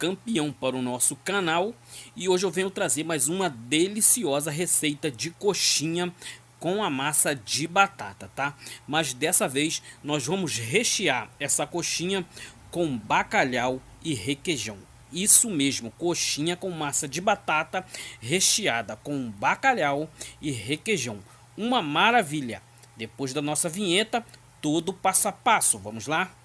campeão para o nosso canal e hoje eu venho trazer mais uma deliciosa receita de coxinha com a massa de batata, tá? Mas dessa vez nós vamos rechear essa coxinha com bacalhau e requeijão. Isso mesmo, coxinha com massa de batata recheada com bacalhau e requeijão. Uma maravilha! Depois da nossa vinheta, todo passo a passo, vamos lá?